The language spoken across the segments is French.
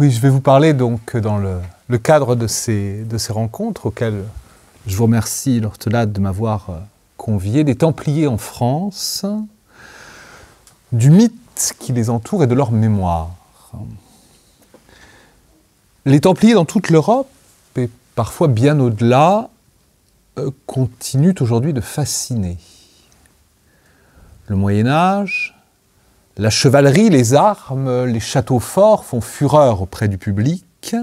Oui, je vais vous parler donc dans le, cadre de ces, de ces, rencontres auxquelles je vous remercie, Lortelade, de m'avoir euh, convié, des Templiers en France, du mythe qui les entoure et de leur mémoire. Les Templiers dans toute l'Europe parfois bien au-delà, euh, continuent aujourd'hui de fasciner. Le Moyen Âge, la chevalerie, les armes, les châteaux forts font fureur auprès du public.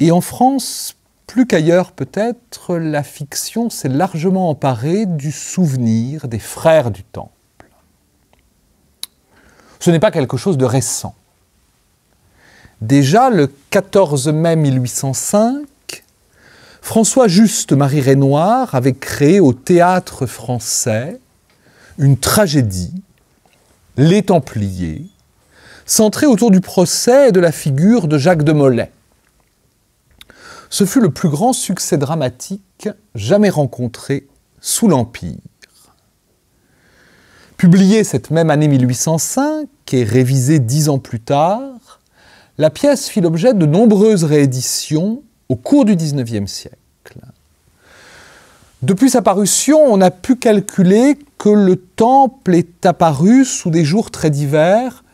Et en France, plus qu'ailleurs peut-être, la fiction s'est largement emparée du souvenir des frères du Temple. Ce n'est pas quelque chose de récent. Déjà le 14 mai 1805, François Juste-Marie Renoir avait créé au théâtre français une tragédie, Les Templiers, centrée autour du procès et de la figure de Jacques de Molay. Ce fut le plus grand succès dramatique jamais rencontré sous l'Empire. Publiée cette même année 1805 et révisée dix ans plus tard, la pièce fit l'objet de nombreuses rééditions au cours du XIXe siècle. Depuis sa parution, on a pu calculer que le temple est apparu sous des jours très divers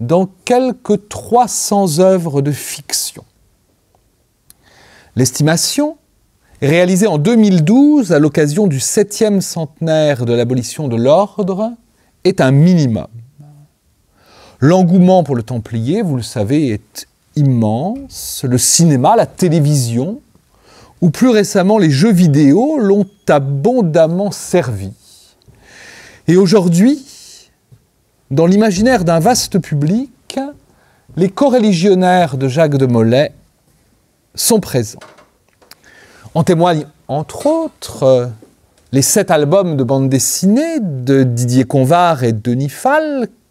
dans quelques 300 œuvres de fiction. L'estimation, réalisée en 2012 à l'occasion du septième centenaire de l'abolition de l'ordre, est un minimum. L'engouement pour le Templier, vous le savez, est immense, le cinéma, la télévision, ou plus récemment les jeux vidéo, l'ont abondamment servi. Et aujourd'hui, dans l'imaginaire d'un vaste public, les corréligionnaires de Jacques de Molay sont présents. En témoignent, entre autres, les sept albums de bande dessinée de Didier Convard et Denis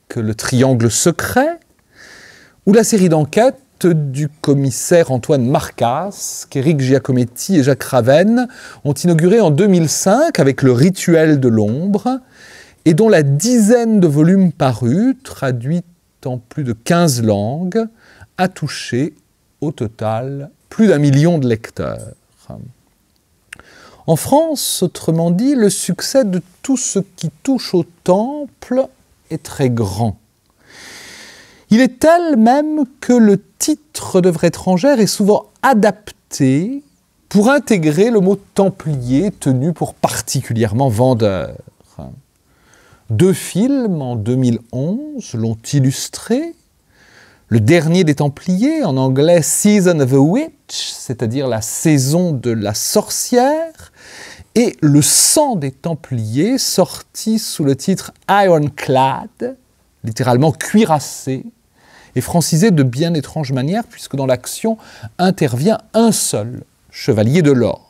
que Le Triangle Secret, ou la série d'enquête du commissaire Antoine Marcas, qu'Éric Giacometti et Jacques Ravenne ont inauguré en 2005 avec le Rituel de l'ombre, et dont la dizaine de volumes parus, traduits en plus de 15 langues, a touché au total plus d'un million de lecteurs. En France, autrement dit, le succès de tout ce qui touche au temple est très grand. Il est tel même que le titre de d'œuvre étrangère est souvent adapté pour intégrer le mot templier tenu pour particulièrement vendeur. Deux films en 2011 l'ont illustré. Le dernier des Templiers, en anglais Season of the Witch, c'est-à-dire la saison de la sorcière, et Le sang des Templiers, sorti sous le titre Ironclad, littéralement cuirassé, et francisé de bien étrange manière, puisque dans l'action intervient un seul chevalier de l'ordre.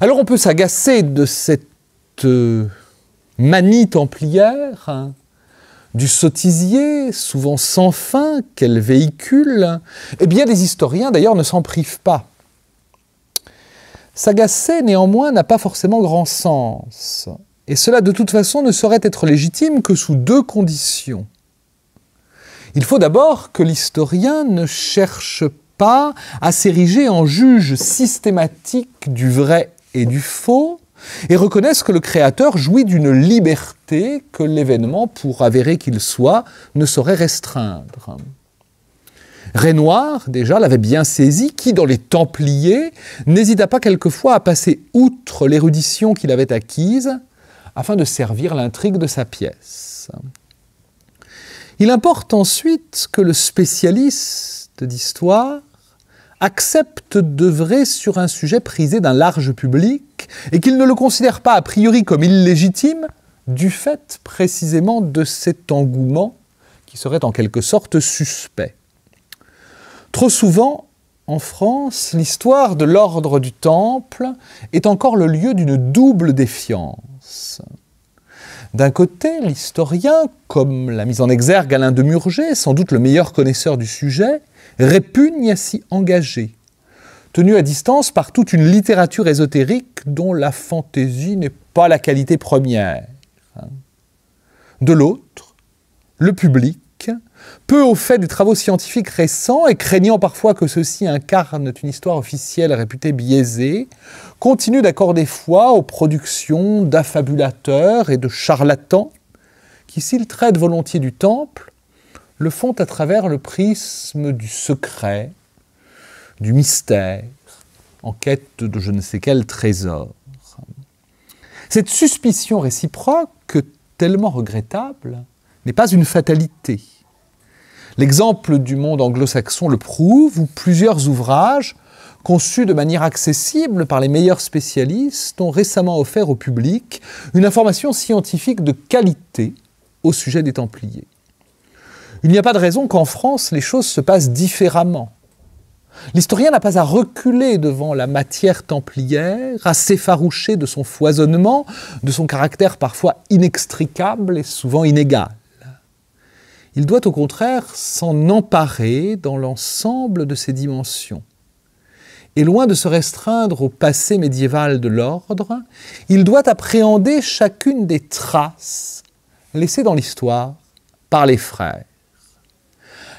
Alors on peut s'agacer de cette euh, manie templière, hein, du sottisier, souvent sans fin, qu'elle véhicule. Hein. Eh bien, les historiens d'ailleurs ne s'en privent pas. S'agacer, néanmoins, n'a pas forcément grand sens. Et cela, de toute façon, ne saurait être légitime que sous deux conditions. Il faut d'abord que l'historien ne cherche pas à s'ériger en juge systématique du vrai et du faux, et reconnaisse que le créateur jouit d'une liberté que l'événement, pour avérer qu'il soit, ne saurait restreindre. Renoir, déjà, l'avait bien saisi, qui, dans les Templiers, n'hésita pas quelquefois à passer outre l'érudition qu'il avait acquise afin de servir l'intrigue de sa pièce. Il importe ensuite que le spécialiste d'histoire accepte d'œuvrer sur un sujet prisé d'un large public et qu'il ne le considère pas a priori comme illégitime du fait précisément de cet engouement qui serait en quelque sorte suspect. Trop souvent, en France, l'histoire de l'ordre du Temple est encore le lieu d'une double défiance. D'un côté, l'historien, comme l'a mise en exergue Alain de Murger, sans doute le meilleur connaisseur du sujet, répugne à s'y engager, tenu à distance par toute une littérature ésotérique dont la fantaisie n'est pas la qualité première. De l'autre, le public, peu au fait des travaux scientifiques récents et craignant parfois que ceux-ci incarnent une histoire officielle réputée biaisée, continue d'accorder foi aux productions d'affabulateurs et de charlatans qui, s'ils traitent volontiers du temple, le font à travers le prisme du secret, du mystère, en quête de je ne sais quel trésor. Cette suspicion réciproque, tellement regrettable, n'est pas une fatalité L'exemple du monde anglo-saxon le prouve, où plusieurs ouvrages, conçus de manière accessible par les meilleurs spécialistes, ont récemment offert au public une information scientifique de qualité au sujet des Templiers. Il n'y a pas de raison qu'en France les choses se passent différemment. L'historien n'a pas à reculer devant la matière templière, à s'effaroucher de son foisonnement, de son caractère parfois inextricable et souvent inégal. Il doit au contraire s'en emparer dans l'ensemble de ses dimensions. Et loin de se restreindre au passé médiéval de l'ordre, il doit appréhender chacune des traces laissées dans l'histoire par les frères.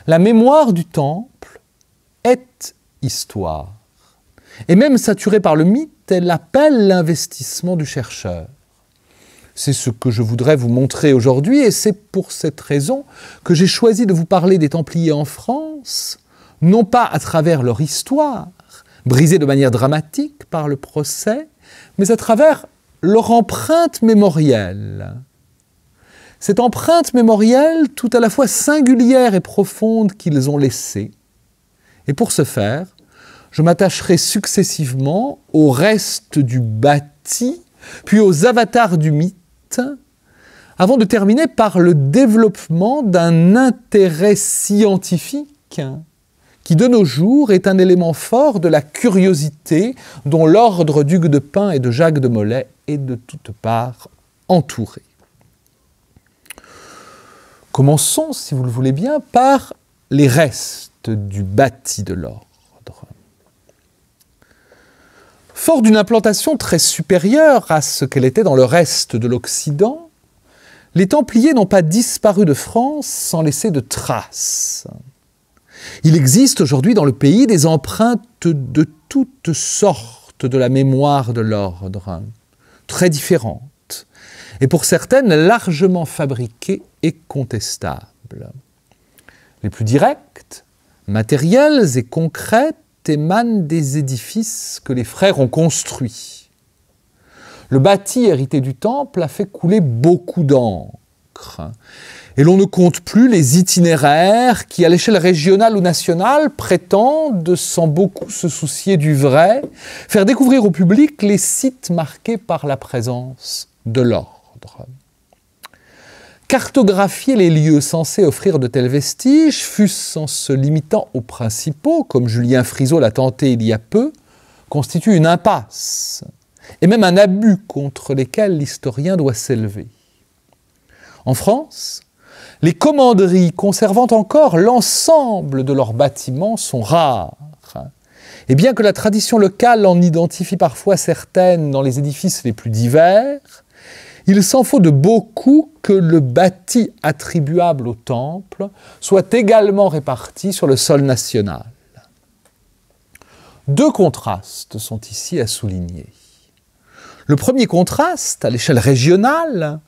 La mémoire du temple est histoire. Et même saturée par le mythe, elle appelle l'investissement du chercheur. C'est ce que je voudrais vous montrer aujourd'hui et c'est pour cette raison que j'ai choisi de vous parler des Templiers en France, non pas à travers leur histoire, brisée de manière dramatique par le procès, mais à travers leur empreinte mémorielle. Cette empreinte mémorielle tout à la fois singulière et profonde qu'ils ont laissée. Et pour ce faire, je m'attacherai successivement au reste du bâti, puis aux avatars du mythe, Hein. avant de terminer par le développement d'un intérêt scientifique hein, qui de nos jours est un élément fort de la curiosité dont l'ordre d'Hugues de Pin et de Jacques de Molay est de toutes parts entouré. Commençons, si vous le voulez bien, par les restes du bâti de l'or. Fort d'une implantation très supérieure à ce qu'elle était dans le reste de l'Occident, les Templiers n'ont pas disparu de France sans laisser de traces. Il existe aujourd'hui dans le pays des empreintes de toutes sortes de la mémoire de l'ordre, très différentes, et pour certaines largement fabriquées et contestables. Les plus directes, matérielles et concrètes, émanent des édifices que les frères ont construits. Le bâti hérité du temple a fait couler beaucoup d'encre. Et l'on ne compte plus les itinéraires qui, à l'échelle régionale ou nationale, prétendent, sans beaucoup se soucier du vrai, faire découvrir au public les sites marqués par la présence de l'ordre. Cartographier les lieux censés offrir de tels vestiges, fût-ce en se limitant aux principaux, comme Julien Frisot l'a tenté il y a peu, constitue une impasse et même un abus contre lesquels l'historien doit s'élever. En France, les commanderies conservant encore l'ensemble de leurs bâtiments sont rares. Et bien que la tradition locale en identifie parfois certaines dans les édifices les plus divers, il s'en faut de beaucoup que le bâti attribuable au temple soit également réparti sur le sol national. Deux contrastes sont ici à souligner. Le premier contraste, à l'échelle régionale,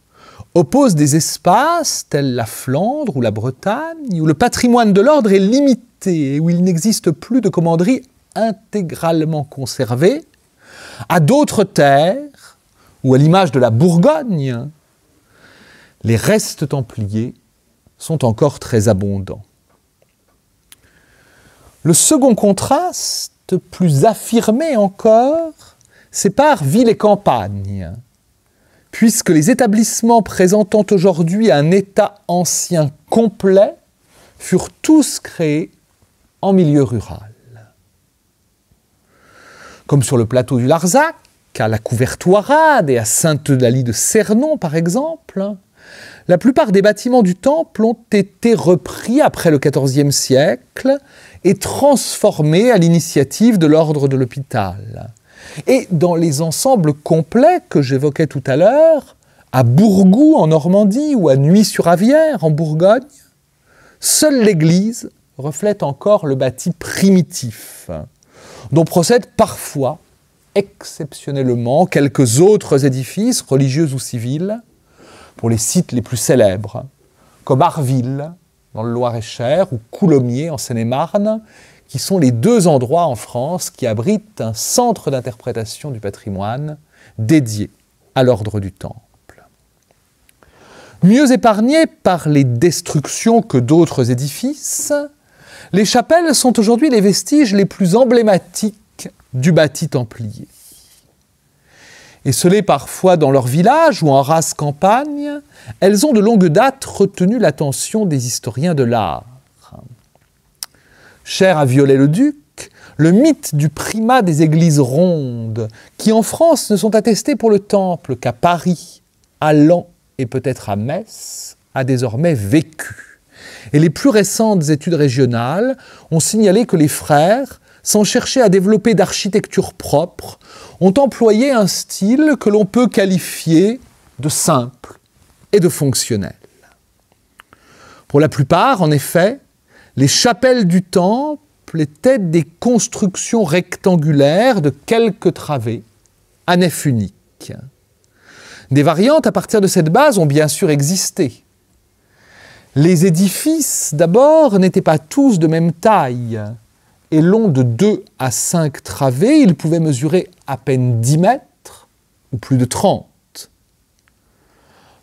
oppose des espaces tels la Flandre ou la Bretagne, où le patrimoine de l'ordre est limité et où il n'existe plus de commanderie intégralement conservée, à d'autres terres ou à l'image de la Bourgogne, les restes templiers sont encore très abondants. Le second contraste, plus affirmé encore, sépare ville et campagne, puisque les établissements présentant aujourd'hui un état ancien complet furent tous créés en milieu rural. Comme sur le plateau du Larzac, qu'à la Couvertoirade et à Sainte-Eulalie de Cernon, par exemple, la plupart des bâtiments du temple ont été repris après le XIVe siècle et transformés à l'initiative de l'ordre de l'hôpital. Et dans les ensembles complets que j'évoquais tout à l'heure, à Bourgou en Normandie ou à Nuit-sur-Avière en Bourgogne, seule l'église reflète encore le bâti primitif, dont procède parfois exceptionnellement quelques autres édifices, religieux ou civils, pour les sites les plus célèbres, comme Arville, dans le Loir-et-Cher, ou Coulommiers, en Seine-et-Marne, qui sont les deux endroits en France qui abritent un centre d'interprétation du patrimoine dédié à l'ordre du temple. Mieux épargnés par les destructions que d'autres édifices, les chapelles sont aujourd'hui les vestiges les plus emblématiques du bâti templier. Et l'est parfois dans leur village ou en race campagne, elles ont de longue date retenu l'attention des historiens de l'art. Cher à Viollet-le-Duc, le mythe du primat des églises rondes, qui en France ne sont attestées pour le temple qu'à Paris, à Lens et peut-être à Metz, a désormais vécu. Et les plus récentes études régionales ont signalé que les frères sans chercher à développer d'architecture propre, ont employé un style que l'on peut qualifier de simple et de fonctionnel. Pour la plupart, en effet, les chapelles du temple étaient des constructions rectangulaires de quelques travées, à nef unique. Des variantes à partir de cette base ont bien sûr existé. Les édifices, d'abord, n'étaient pas tous de même taille et long de 2 à 5 travées, il pouvait mesurer à peine 10 mètres ou plus de 30.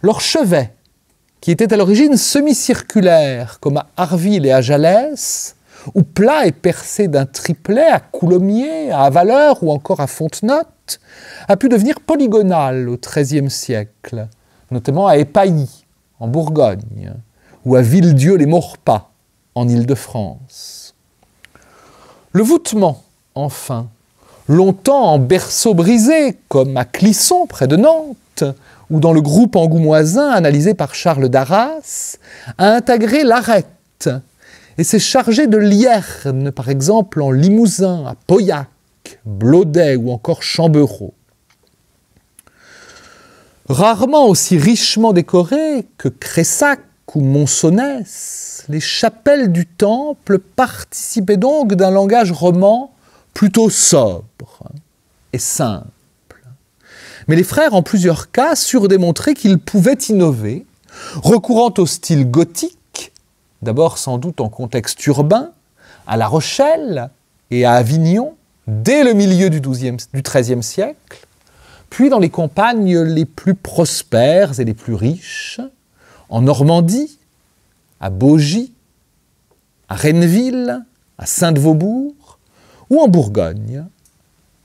Leur chevet, qui était à l'origine semi-circulaire, comme à Harville et à Jalès, ou plat et percé d'un triplet à Coulommiers, à Avaleur ou encore à Fontenotte, a pu devenir polygonal au XIIIe siècle, notamment à Épailly, en Bourgogne, ou à Villedieu-les-Maurepas, en Île-de-France. Le voûtement, enfin, longtemps en berceau brisé, comme à Clisson, près de Nantes, ou dans le groupe angoumoisin analysé par Charles Darras, a intégré l'arête et s'est chargé de Lierne, par exemple en Limousin, à Pauillac, Blaudet ou encore Chambereau. Rarement aussi richement décoré que Cressac ou monsonnès. Les chapelles du temple participaient donc d'un langage roman plutôt sobre et simple. Mais les frères, en plusieurs cas, surent démontrer qu'ils pouvaient innover, recourant au style gothique, d'abord sans doute en contexte urbain, à La Rochelle et à Avignon, dès le milieu du, du XIIIe siècle, puis dans les campagnes les plus prospères et les plus riches, en Normandie, à Beaugy, à Renneville, à Sainte-Vaubourg, ou en Bourgogne,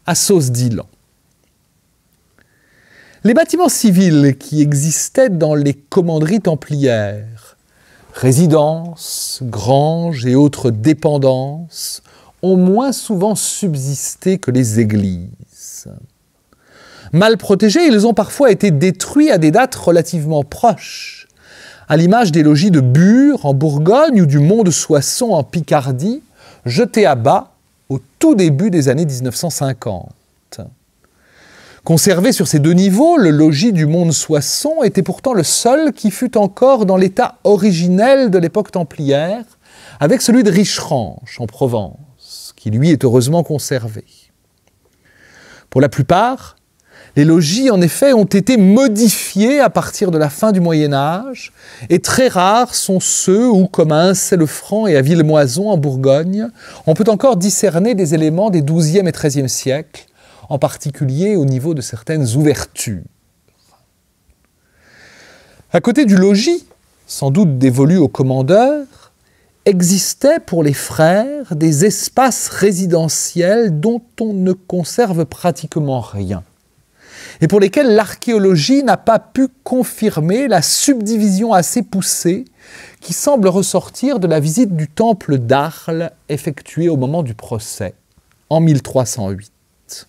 à Sauce d'Ilan. Les bâtiments civils qui existaient dans les commanderies templières, résidences, granges et autres dépendances, ont moins souvent subsisté que les églises. Mal protégés, ils ont parfois été détruits à des dates relativement proches à l'image des logis de Bure en Bourgogne ou du Mont de Soissons en Picardie, jetés à bas au tout début des années 1950. Conservé sur ces deux niveaux, le logis du Mont de Soissons était pourtant le seul qui fut encore dans l'état originel de l'époque templière, avec celui de Richeranche en Provence, qui lui est heureusement conservé. Pour la plupart, les logis, en effet, ont été modifiés à partir de la fin du Moyen Âge, et très rares sont ceux où, comme à saint le franc et à Villemoison en Bourgogne, on peut encore discerner des éléments des XIIe et XIIIe siècles, en particulier au niveau de certaines ouvertures. À côté du logis, sans doute dévolu au commandeur, existaient pour les frères des espaces résidentiels dont on ne conserve pratiquement rien et pour lesquels l'archéologie n'a pas pu confirmer la subdivision assez poussée qui semble ressortir de la visite du temple d'Arles effectuée au moment du procès en 1308.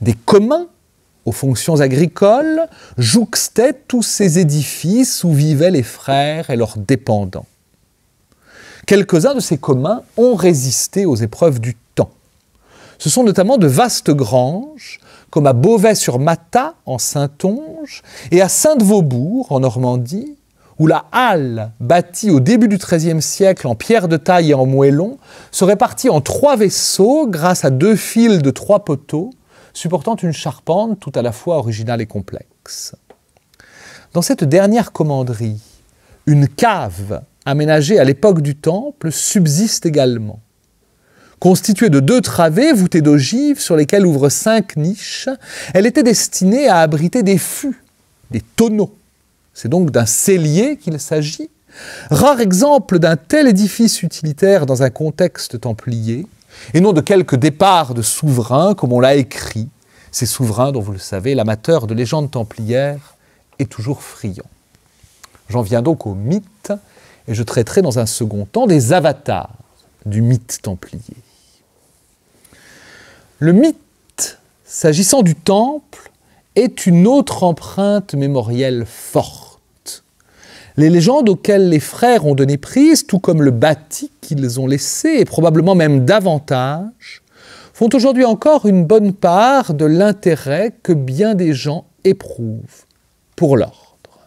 Des communs aux fonctions agricoles jouxtaient tous ces édifices où vivaient les frères et leurs dépendants. Quelques-uns de ces communs ont résisté aux épreuves du temps. Ce sont notamment de vastes granges comme à Beauvais-sur-Mata en Saintonge et à Sainte-Vaubourg en Normandie, où la halle, bâtie au début du XIIIe siècle en pierre de taille et en moellon, se répartit en trois vaisseaux grâce à deux fils de trois poteaux, supportant une charpente tout à la fois originale et complexe. Dans cette dernière commanderie, une cave aménagée à l'époque du temple subsiste également. Constituée de deux travées voûtées d'ogives sur lesquelles ouvrent cinq niches, elle était destinée à abriter des fûts, des tonneaux. C'est donc d'un cellier qu'il s'agit. Rare exemple d'un tel édifice utilitaire dans un contexte templier, et non de quelque départ de souverain comme on l'a écrit, ces souverains dont vous le savez, l'amateur de légendes templières, est toujours friand. J'en viens donc au mythe, et je traiterai dans un second temps des avatars du mythe templier. Le mythe, s'agissant du temple, est une autre empreinte mémorielle forte. Les légendes auxquelles les frères ont donné prise, tout comme le bâti qu'ils ont laissé, et probablement même davantage, font aujourd'hui encore une bonne part de l'intérêt que bien des gens éprouvent pour l'ordre.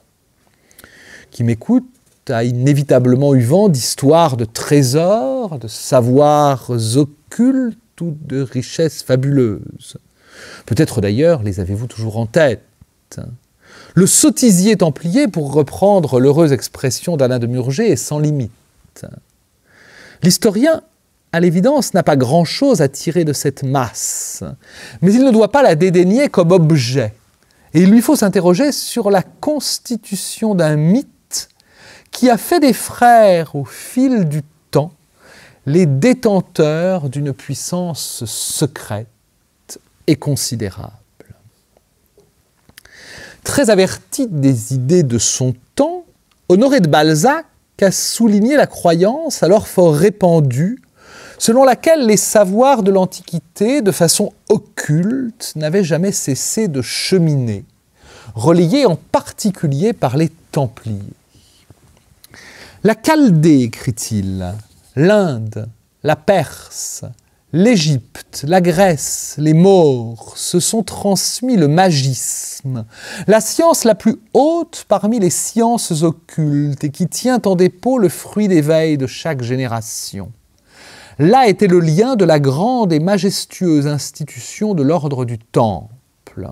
Qui m'écoute a inévitablement eu vent d'histoires de trésors, de savoirs occultes, toutes de richesses fabuleuses. Peut-être d'ailleurs les avez-vous toujours en tête. Le sottisier templier, pour reprendre l'heureuse expression d'Alain de Murger, est sans limite. L'historien, à l'évidence, n'a pas grand-chose à tirer de cette masse, mais il ne doit pas la dédaigner comme objet. Et il lui faut s'interroger sur la constitution d'un mythe qui a fait des frères au fil du les détenteurs d'une puissance secrète et considérable. Très averti des idées de son temps, Honoré de Balzac a souligné la croyance alors fort répandue selon laquelle les savoirs de l'Antiquité, de façon occulte, n'avaient jamais cessé de cheminer, relayés en particulier par les Templiers. La Chaldée, écrit-il, l'Inde, la Perse, l'Égypte, la Grèce, les Maures se sont transmis le magisme, la science la plus haute parmi les sciences occultes et qui tient en dépôt le fruit des veilles de chaque génération. Là était le lien de la grande et majestueuse institution de l'ordre du Temple.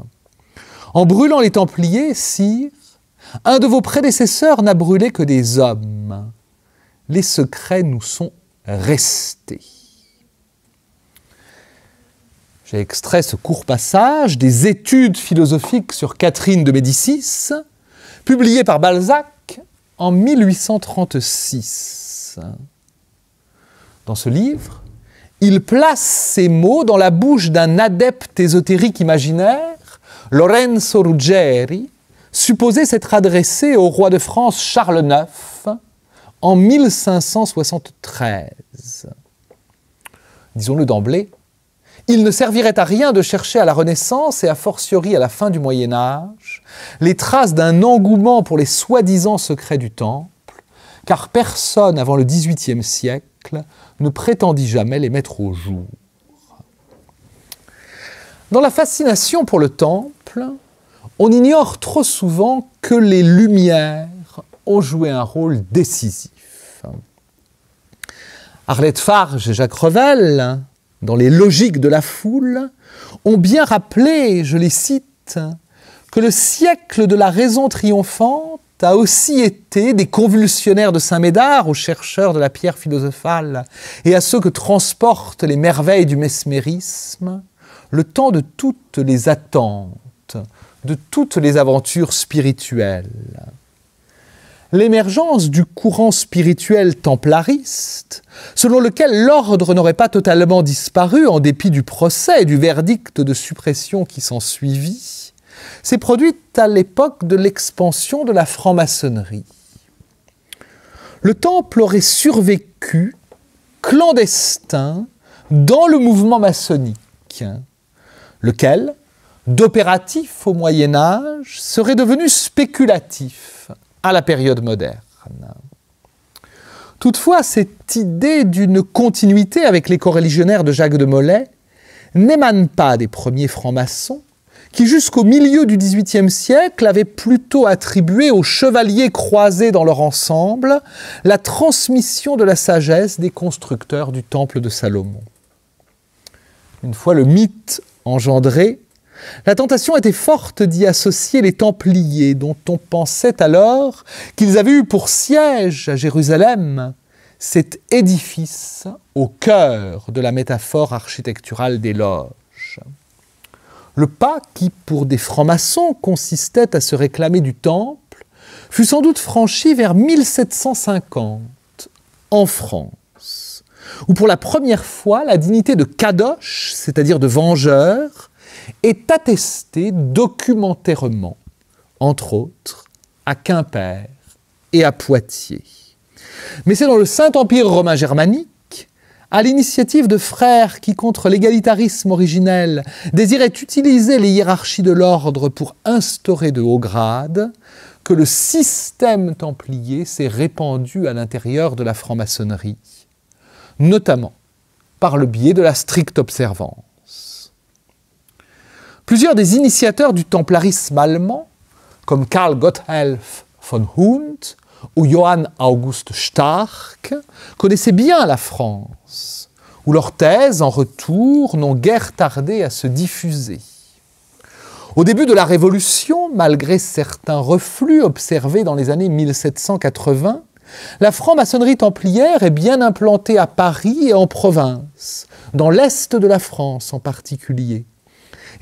En brûlant les Templiers, sire, un de vos prédécesseurs n'a brûlé que des hommes les secrets nous sont restés. J'ai extrait ce court passage des études philosophiques sur Catherine de Médicis, publié par Balzac en 1836. Dans ce livre, il place ces mots dans la bouche d'un adepte ésotérique imaginaire, Lorenzo Ruggeri, supposé s'être adressé au roi de France Charles IX en 1573. Disons-le d'emblée, il ne servirait à rien de chercher à la Renaissance et a fortiori à la fin du Moyen Âge les traces d'un engouement pour les soi-disant secrets du Temple, car personne avant le XVIIIe siècle ne prétendit jamais les mettre au jour. Dans la fascination pour le Temple, on ignore trop souvent que les Lumières ont joué un rôle décisif. Arlette Farge et Jacques Revel, dans les logiques de la foule, ont bien rappelé, je les cite, que le siècle de la raison triomphante a aussi été des convulsionnaires de Saint-Médard aux chercheurs de la pierre philosophale et à ceux que transportent les merveilles du mesmérisme, le temps de toutes les attentes, de toutes les aventures spirituelles l'émergence du courant spirituel templariste, selon lequel l'ordre n'aurait pas totalement disparu en dépit du procès et du verdict de suppression qui s'en suivit, s'est produite à l'époque de l'expansion de la franc-maçonnerie. Le temple aurait survécu clandestin dans le mouvement maçonnique, lequel, d'opératif au Moyen Âge, serait devenu spéculatif à la période moderne. Toutefois, cette idée d'une continuité avec les coreligionnaires de Jacques de Molay n'émane pas des premiers francs-maçons, qui jusqu'au milieu du XVIIIe siècle avaient plutôt attribué aux chevaliers croisés dans leur ensemble la transmission de la sagesse des constructeurs du temple de Salomon. Une fois le mythe engendré, la tentation était forte d'y associer les Templiers, dont on pensait alors qu'ils avaient eu pour siège à Jérusalem cet édifice au cœur de la métaphore architecturale des loges. Le pas qui, pour des francs-maçons, consistait à se réclamer du temple, fut sans doute franchi vers 1750 en France, où pour la première fois la dignité de Kadosh, c'est-à-dire de vengeur, est attesté documentairement, entre autres, à Quimper et à Poitiers. Mais c'est dans le Saint-Empire romain germanique à l'initiative de frères qui, contre l'égalitarisme originel, désiraient utiliser les hiérarchies de l'ordre pour instaurer de hauts grades, que le système templier s'est répandu à l'intérieur de la franc-maçonnerie, notamment par le biais de la stricte observance. Plusieurs des initiateurs du templarisme allemand, comme Karl Gotthelf von Hund ou Johann August Stark, connaissaient bien la France, où leurs thèses, en retour, n'ont guère tardé à se diffuser. Au début de la Révolution, malgré certains reflux observés dans les années 1780, la franc-maçonnerie templière est bien implantée à Paris et en province, dans l'Est de la France en particulier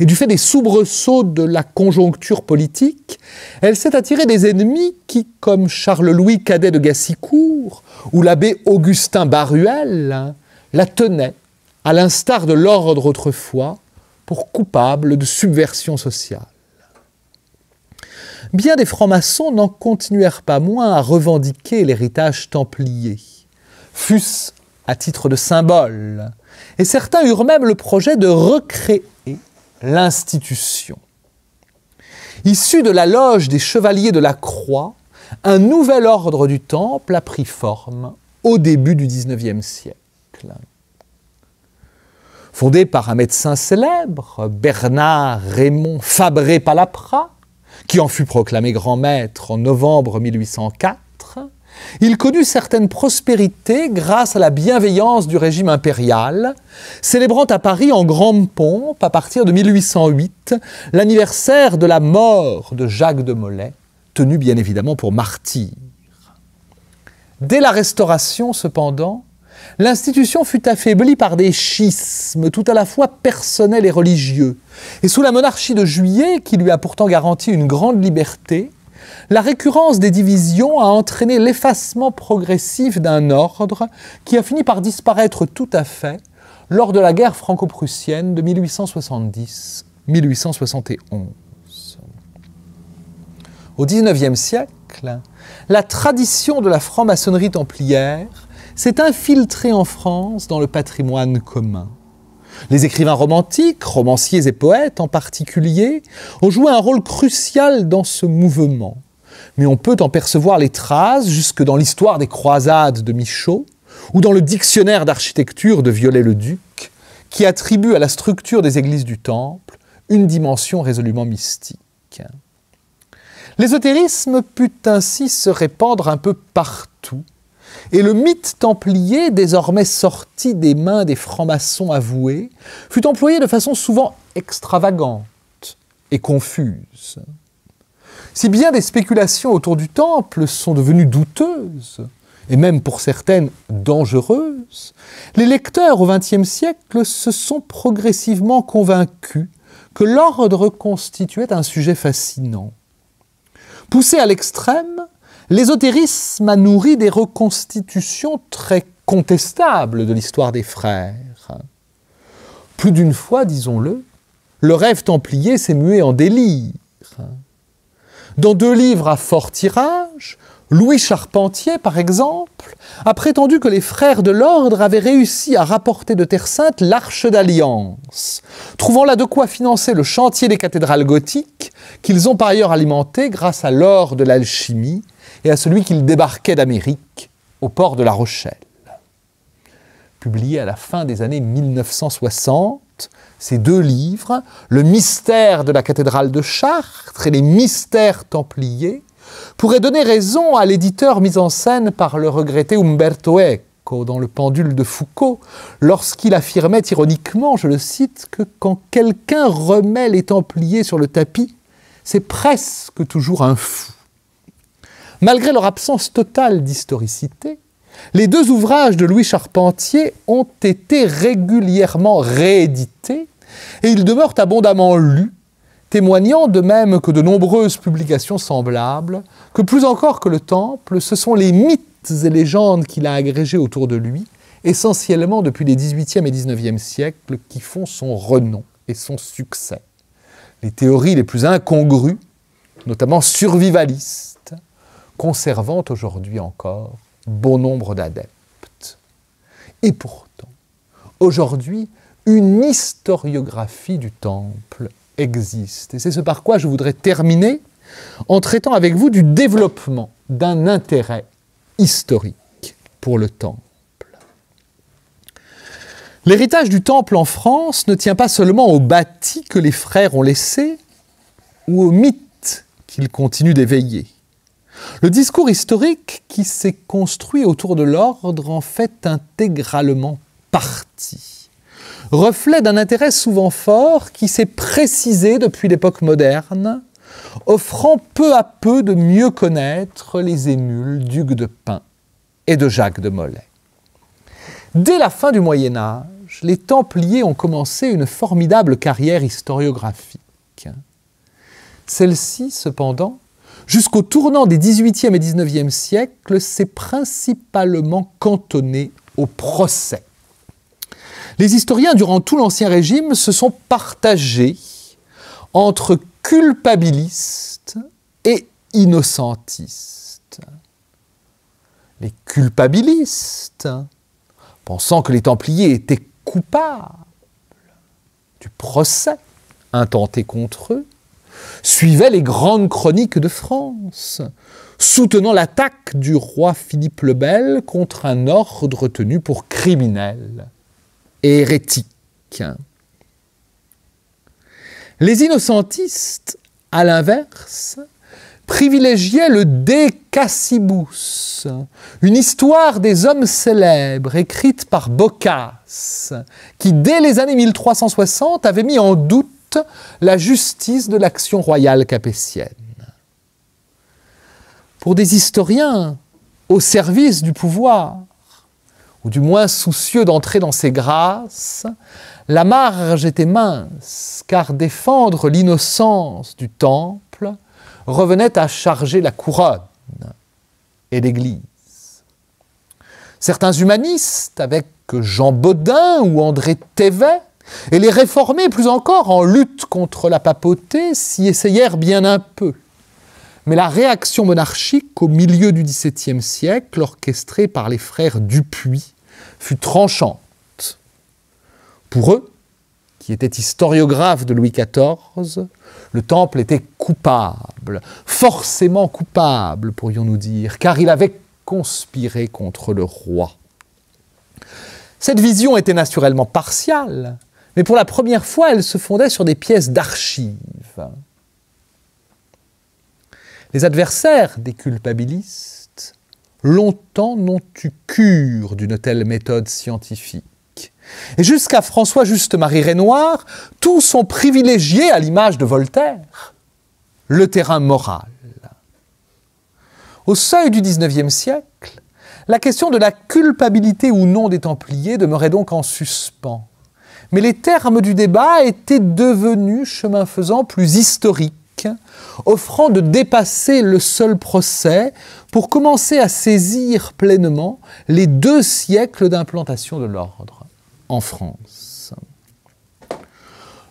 et du fait des soubresauts de la conjoncture politique, elle s'est attirée des ennemis qui, comme Charles-Louis Cadet de Gassicourt ou l'abbé Augustin Baruel, la tenaient, à l'instar de l'ordre autrefois, pour coupable de subversion sociale. Bien des francs-maçons n'en continuèrent pas moins à revendiquer l'héritage templier, fût-ce à titre de symbole, et certains eurent même le projet de recréer l'institution. Issu de la loge des chevaliers de la croix, un nouvel ordre du temple a pris forme au début du XIXe siècle. Fondé par un médecin célèbre, Bernard Raymond Fabré Palapra, qui en fut proclamé grand maître en novembre 1804, il connut certaines prospérités grâce à la bienveillance du régime impérial, célébrant à Paris en grande pompe, à partir de 1808, l'anniversaire de la mort de Jacques de Molay, tenu bien évidemment pour martyr. Dès la Restauration, cependant, l'institution fut affaiblie par des schismes tout à la fois personnels et religieux, et sous la monarchie de Juillet, qui lui a pourtant garanti une grande liberté, la récurrence des divisions a entraîné l'effacement progressif d'un ordre qui a fini par disparaître tout à fait lors de la guerre franco-prussienne de 1870-1871. Au XIXe siècle, la tradition de la franc-maçonnerie templière s'est infiltrée en France dans le patrimoine commun. Les écrivains romantiques, romanciers et poètes en particulier, ont joué un rôle crucial dans ce mouvement. Mais on peut en percevoir les traces jusque dans l'histoire des croisades de Michaud ou dans le dictionnaire d'architecture de Viollet-le-Duc, qui attribue à la structure des églises du Temple une dimension résolument mystique. L'ésotérisme put ainsi se répandre un peu partout et le mythe templier, désormais sorti des mains des francs-maçons avoués, fut employé de façon souvent extravagante et confuse. Si bien des spéculations autour du temple sont devenues douteuses, et même pour certaines dangereuses, les lecteurs au XXe siècle se sont progressivement convaincus que l'ordre constituait un sujet fascinant. Poussé à l'extrême, L'ésotérisme a nourri des reconstitutions très contestables de l'histoire des frères. Plus d'une fois, disons-le, le rêve templier s'est mué en délire. Dans deux livres à fort tirage, Louis Charpentier, par exemple, a prétendu que les frères de l'ordre avaient réussi à rapporter de Terre Sainte l'Arche d'Alliance, trouvant là de quoi financer le chantier des cathédrales gothiques qu'ils ont par ailleurs alimenté grâce à l'or de l'alchimie et à celui qu'ils débarquaient d'Amérique au port de La Rochelle. Publié à la fin des années 1960, ces deux livres, Le mystère de la cathédrale de Chartres et Les mystères templiers, pourraient donner raison à l'éditeur mis en scène par le regretté Umberto Eco dans Le pendule de Foucault, lorsqu'il affirmait ironiquement, je le cite, que quand quelqu'un remet les templiers sur le tapis, c'est presque toujours un fou. Malgré leur absence totale d'historicité, les deux ouvrages de Louis Charpentier ont été régulièrement réédités et ils demeurent abondamment lus, témoignant de même que de nombreuses publications semblables, que plus encore que le Temple, ce sont les mythes et légendes qu'il a agrégés autour de lui, essentiellement depuis les 18e et 19e siècles, qui font son renom et son succès les théories les plus incongrues, notamment survivalistes, conservant aujourd'hui encore bon nombre d'adeptes. Et pourtant, aujourd'hui, une historiographie du temple existe. Et c'est ce par quoi je voudrais terminer en traitant avec vous du développement d'un intérêt historique pour le temple. L'héritage du temple en France ne tient pas seulement au bâti que les frères ont laissé ou au mythe qu'ils continuent d'éveiller. Le discours historique qui s'est construit autour de l'ordre en fait intégralement partie, reflet d'un intérêt souvent fort qui s'est précisé depuis l'époque moderne, offrant peu à peu de mieux connaître les émules d'Hugues de Pin et de Jacques de Molay. Dès la fin du Moyen Âge, les Templiers ont commencé une formidable carrière historiographique. Celle-ci, cependant, jusqu'au tournant des 18e et 19e siècles, s'est principalement cantonnée au procès. Les historiens, durant tout l'Ancien Régime, se sont partagés entre culpabilistes et innocentistes. Les culpabilistes pensant que les Templiers étaient coupables du procès intenté contre eux, suivaient les grandes chroniques de France, soutenant l'attaque du roi Philippe le Bel contre un ordre tenu pour criminel et hérétique. Les innocentistes, à l'inverse, privilégiait le De une histoire des hommes célèbres écrite par Boccace, qui dès les années 1360 avait mis en doute la justice de l'action royale capétienne. Pour des historiens au service du pouvoir, ou du moins soucieux d'entrer dans ses grâces, la marge était mince, car défendre l'innocence du temps revenait à charger la couronne et l'Église. Certains humanistes, avec Jean Baudin ou André Thévet, et les réformés plus encore en lutte contre la papauté s'y essayèrent bien un peu. Mais la réaction monarchique au milieu du XVIIe siècle, orchestrée par les frères Dupuis, fut tranchante. Pour eux, qui était historiographe de Louis XIV, le temple était coupable, forcément coupable, pourrions-nous dire, car il avait conspiré contre le roi. Cette vision était naturellement partiale, mais pour la première fois, elle se fondait sur des pièces d'archives. Les adversaires des culpabilistes longtemps n'ont eu cure d'une telle méthode scientifique. Et jusqu'à François Juste-Marie Renoir, tous sont privilégiés à l'image de Voltaire, le terrain moral. Au seuil du XIXe siècle, la question de la culpabilité ou non des Templiers demeurait donc en suspens. Mais les termes du débat étaient devenus, chemin faisant, plus historiques offrant de dépasser le seul procès pour commencer à saisir pleinement les deux siècles d'implantation de l'ordre en France.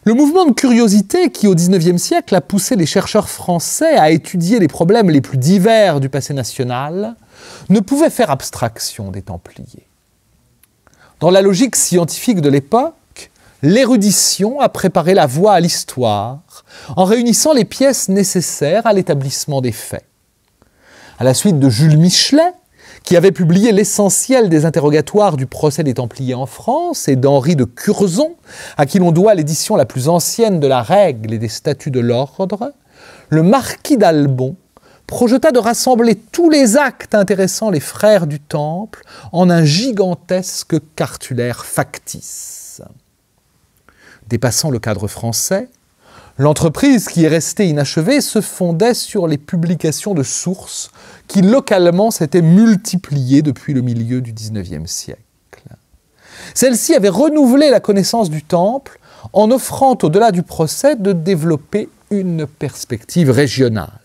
Le mouvement de curiosité qui, au XIXe siècle, a poussé les chercheurs français à étudier les problèmes les plus divers du passé national, ne pouvait faire abstraction des Templiers. Dans la logique scientifique de l'époque, l'érudition a préparé la voie à l'histoire en réunissant les pièces nécessaires à l'établissement des faits. À la suite de Jules Michelet, qui avait publié l'essentiel des interrogatoires du procès des Templiers en France, et d'Henri de Curzon, à qui l'on doit l'édition la plus ancienne de la règle et des statuts de l'ordre, le marquis d'Albon projeta de rassembler tous les actes intéressant les frères du Temple en un gigantesque cartulaire factice. Dépassant le cadre français, L'entreprise, qui est restée inachevée, se fondait sur les publications de sources qui localement s'étaient multipliées depuis le milieu du XIXe siècle. celles ci avaient renouvelé la connaissance du temple en offrant au-delà du procès de développer une perspective régionale.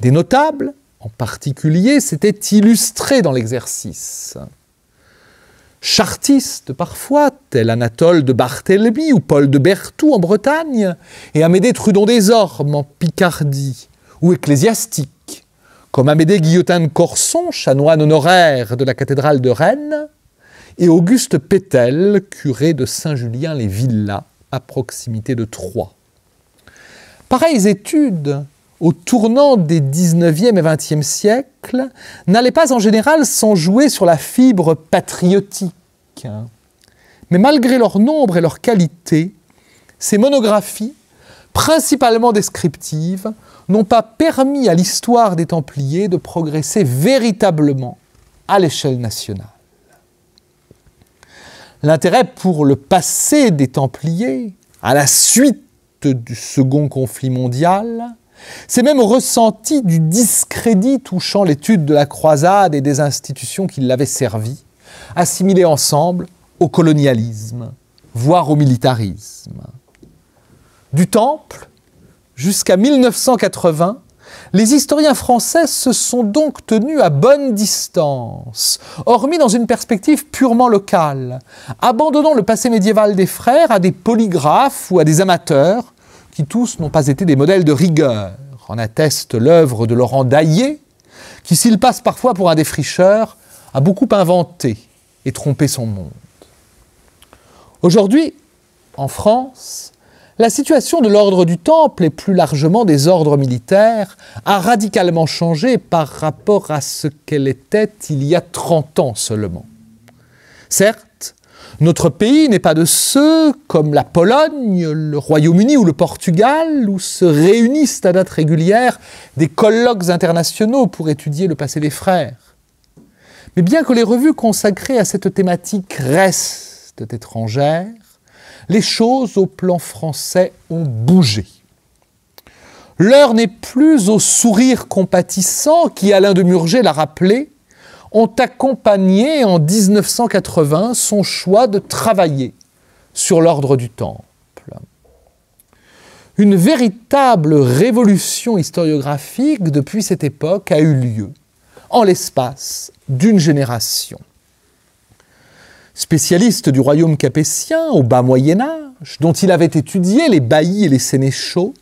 Des notables, en particulier, s'étaient illustrés dans l'exercice chartistes parfois, tel Anatole de Barthélemy ou Paul de Berthoud en Bretagne, et Amédée Trudon des Ormes en Picardie, ou Ecclésiastique, comme Amédée Guillotin de Corson, chanoine honoraire de la cathédrale de Rennes, et Auguste Pétel, curé de Saint-Julien-les-Villas, à proximité de Troyes. Pareilles études au tournant des 19e et 20e siècles, n'allaient pas en général sans jouer sur la fibre patriotique. Mais malgré leur nombre et leur qualité, ces monographies, principalement descriptives, n'ont pas permis à l'histoire des Templiers de progresser véritablement à l'échelle nationale. L'intérêt pour le passé des Templiers, à la suite du Second Conflit mondial, c'est même ressenti du discrédit touchant l'étude de la croisade et des institutions qui l'avaient servie, assimilées ensemble au colonialisme, voire au militarisme. Du Temple jusqu'à 1980, les historiens français se sont donc tenus à bonne distance, hormis dans une perspective purement locale, abandonnant le passé médiéval des frères à des polygraphes ou à des amateurs qui tous n'ont pas été des modèles de rigueur. En atteste l'œuvre de Laurent Daillé, qui, s'il passe parfois pour un défricheur, a beaucoup inventé et trompé son monde. Aujourd'hui, en France, la situation de l'ordre du Temple et plus largement des ordres militaires a radicalement changé par rapport à ce qu'elle était il y a 30 ans seulement. Certes, notre pays n'est pas de ceux comme la Pologne, le Royaume-Uni ou le Portugal où se réunissent à date régulière des colloques internationaux pour étudier le passé des frères. Mais bien que les revues consacrées à cette thématique restent étrangères, les choses au plan français ont bougé. L'heure n'est plus au sourire compatissant qui, Alain de Murger l'a rappelé, ont accompagné en 1980 son choix de travailler sur l'ordre du temple. Une véritable révolution historiographique depuis cette époque a eu lieu en l'espace d'une génération. Spécialiste du royaume capétien au bas Moyen Âge, dont il avait étudié les baillis et les sénéchaux,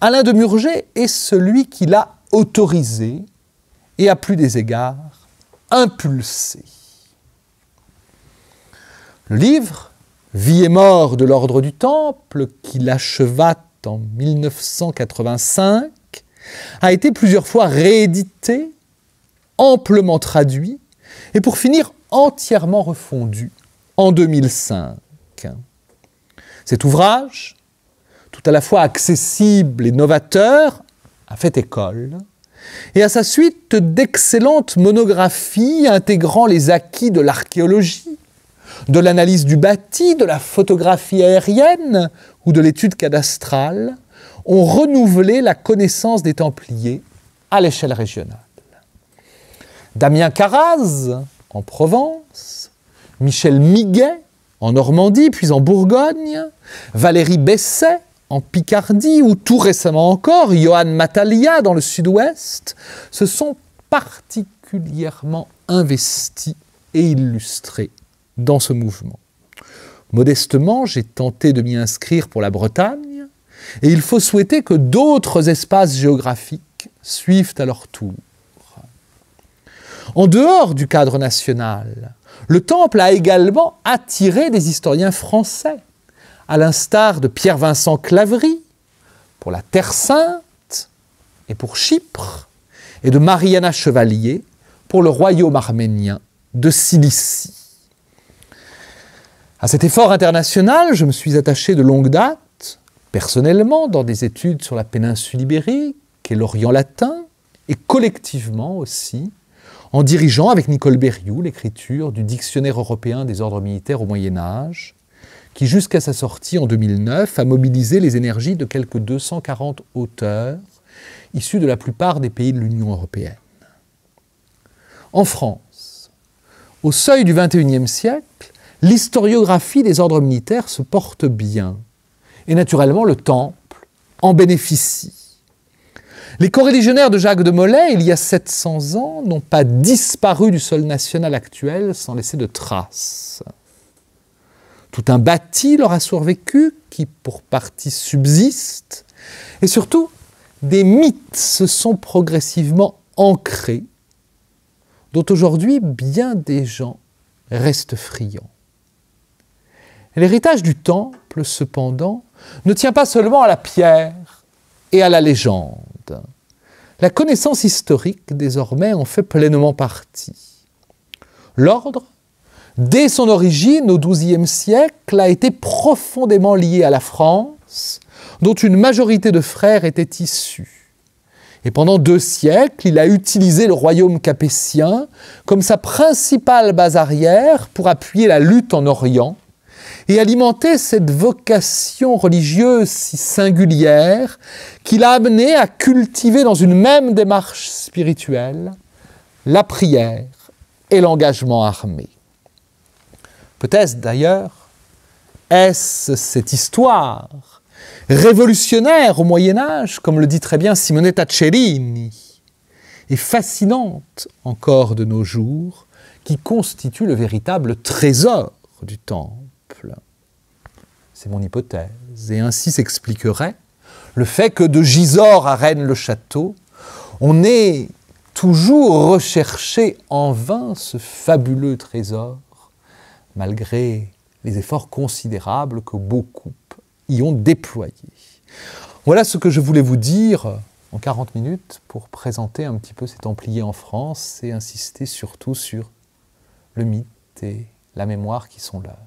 Alain de Murger est celui qui l'a autorisé et à plus des égards impulsé. Le livre, Vie et mort de l'ordre du Temple, qu'il acheva en 1985, a été plusieurs fois réédité, amplement traduit, et pour finir entièrement refondu en 2005. Cet ouvrage, tout à la fois accessible et novateur, a fait école et à sa suite d'excellentes monographies intégrant les acquis de l'archéologie, de l'analyse du bâti, de la photographie aérienne ou de l'étude cadastrale, ont renouvelé la connaissance des Templiers à l'échelle régionale. Damien Caraz, en Provence, Michel Miguet, en Normandie, puis en Bourgogne, Valérie Besset, en Picardie ou tout récemment encore Johan Matalia dans le sud-ouest se sont particulièrement investis et illustrés dans ce mouvement. Modestement, j'ai tenté de m'y inscrire pour la Bretagne, et il faut souhaiter que d'autres espaces géographiques suivent à leur tour. En dehors du cadre national, le temple a également attiré des historiens français à l'instar de Pierre-Vincent Claverie pour la Terre Sainte et pour Chypre, et de Mariana Chevalier pour le royaume arménien de Cilicie. À cet effort international, je me suis attaché de longue date, personnellement, dans des études sur la péninsule ibérique et l'Orient latin, et collectivement aussi, en dirigeant avec Nicole Berriou l'écriture du Dictionnaire européen des ordres militaires au Moyen Âge, qui jusqu'à sa sortie en 2009 a mobilisé les énergies de quelque 240 auteurs issus de la plupart des pays de l'Union européenne. En France, au seuil du XXIe siècle, l'historiographie des ordres militaires se porte bien, et naturellement le Temple en bénéficie. Les coréligionnaires de Jacques de Molay, il y a 700 ans, n'ont pas disparu du sol national actuel sans laisser de traces. Tout un bâti leur a survécu qui pour partie subsiste. Et surtout, des mythes se sont progressivement ancrés, dont aujourd'hui bien des gens restent friands. L'héritage du temple, cependant, ne tient pas seulement à la pierre et à la légende. La connaissance historique, désormais, en fait pleinement partie. L'ordre dès son origine au XIIe siècle, a été profondément lié à la France, dont une majorité de frères étaient issus. Et pendant deux siècles, il a utilisé le royaume capétien comme sa principale base arrière pour appuyer la lutte en Orient et alimenter cette vocation religieuse si singulière qu'il a amené à cultiver dans une même démarche spirituelle la prière et l'engagement armé peut d'ailleurs, est-ce cette histoire révolutionnaire au Moyen Âge, comme le dit très bien Simonetta Cellini, et fascinante encore de nos jours, qui constitue le véritable trésor du temple. C'est mon hypothèse. Et ainsi s'expliquerait le fait que de Gisors à Rennes-le-Château, on ait toujours recherché en vain ce fabuleux trésor malgré les efforts considérables que beaucoup y ont déployés. Voilà ce que je voulais vous dire en 40 minutes pour présenter un petit peu ces Templiers en France et insister surtout sur le mythe et la mémoire qui sont leurs.